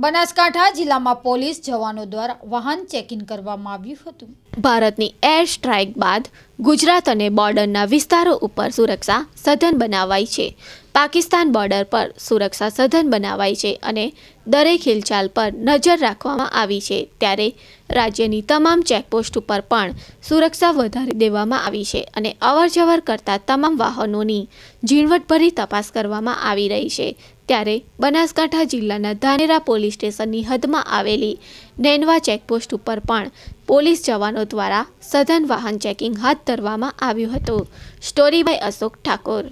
બનાસકાંઠા જિલ્લામાં પોલીસ જવાનો દ્વારા વાહન ચેકિંગ કરવામાં આવ્યું હતું ભારતની એર સ્ટ્રાઇક બાદ ગુજરાત અને બોર્ડરના વિસ્તારો ઉપર સુરક્ષા સઘન બનાવાઈ છે પાકિસ્તાન બોર્ડર પર સુરક્ષા સઘન બનાવાઈ છે અને દરેક હિલચાલ પર નજર રાખવામાં આવી છે ત્યારે રાજ્યની તમામ ચેકપોસ્ટ ઉપર પણ સુરક્ષા વધારી દેવામાં આવી છે અને અવરજવર કરતા તમામ વાહનોની ઝીણવટભરી તપાસ કરવામાં આવી રહી છે ત્યારે બનાસકાંઠા જિલ્લાના ધાનેરા પોલીસ સ્ટેશનની હદમાં આવેલી નેનવા ચેકપોસ્ટ ઉપર પણ પોલીસ જવાનો દ્વારા સઘન વાહન ચેકિંગ હાથ ધરવામાં આવ્યું હતું સ્ટોરી બાય અશોક ઠાકોર